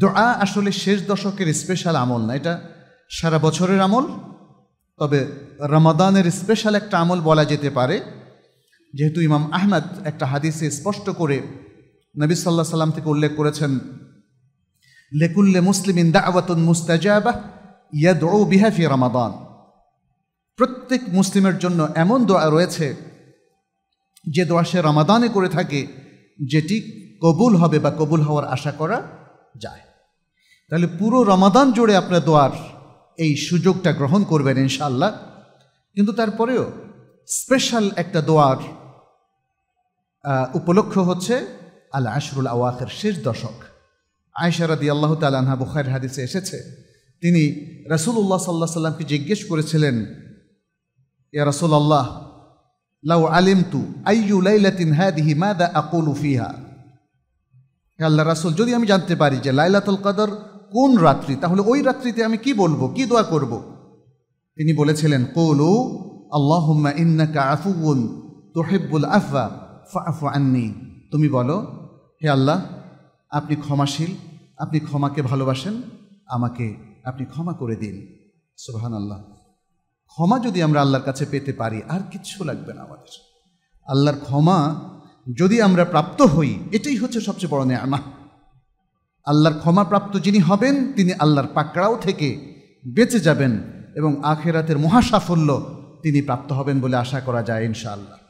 দোয়া আসলে শেষ দশকের স্পেশাল আমল না এটা সারা বছরের আমল তবে রমাদানের স্পেশাল একটা আমল বলা যেতে পারে যেহেতু ইমাম আহমেদ একটা হাদিসে স্পষ্ট করে নবী সাল্লাহ সাল্লাম থেকে উল্লেখ করেছেন লেকুল্লে মুসলিম মুসলিমিন দাওয়াতুন মুস্তাজাবাহ ইয়া দো বিহাফি রমাদান প্রত্যেক মুসলিমের জন্য এমন দোয়া রয়েছে যে দোয়া সে রমাদানে করে থাকে যেটি কবুল হবে বা কবুল হওয়ার আশা করা যায় তাহলে পুরো রমাদান জুড়ে আপনার দোয়ার এই সুযোগটা গ্রহণ করবেন ইনশাল্লাহ কিন্তু তারপরেও স্পেশাল একটা দোয়ার উপলক্ষ হচ্ছে আল আশরুল আওয়াখের শেষ দশক আয়সারাদি আল্লাহ তালাহা বুখার হাদিসে এসেছে তিনি রাসুল্লাহ সাল্লা সাল্লামকে জিজ্ঞেস করেছিলেন ইয়া রাসুল আল্লাহ লাউ আলিমতু আইয়ু দিহি হাদিহি মাদা আকুল ফিহা হে আল্লাহ রাসুল যদি আমি জানতে পারি যে লাইলাতুল কাদর কোন রাত্রি তাহলে ওই রাত্রিতে আমি কি বলবো কি দোয়া করব। তিনি বলেছিলেন কৌলু আল্লাহম্মা ইন্নাকা আফুউন তোহেব্বুল আফা ফাফু আন্নি তুমি বলো হে আল্লাহ আপনি ক্ষমাশীল আপনি ক্ষমাকে ভালোবাসেন আমাকে আপনি ক্ষমা করে দিন সুহান আল্লাহ ক্ষমা যদি আমরা আল্লাহর কাছে পেতে পারি আর কিচ্ছু লাগবে না আমাদের আল্লাহর ক্ষমা যদি আমরা প্রাপ্ত হই এটাই হচ্ছে সবচেয়ে বড় নেয়ামা আল্লাহর ক্ষমাপ্রাপ্ত যিনি হবেন তিনি আল্লাহর পাকড়াও থেকে বেঁচে যাবেন এবং আখেরাতের মহাসাফল্য তিনি প্রাপ্ত হবেন বলে আশা করা যায় ইনশাআল্লাহ